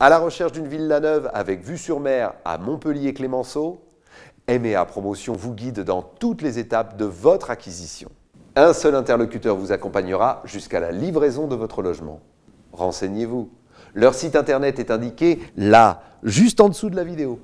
à la recherche d'une villa neuve avec vue sur mer à Montpellier-Clémenceau, MEA Promotion vous guide dans toutes les étapes de votre acquisition. Un seul interlocuteur vous accompagnera jusqu'à la livraison de votre logement. Renseignez-vous. Leur site internet est indiqué là, juste en dessous de la vidéo.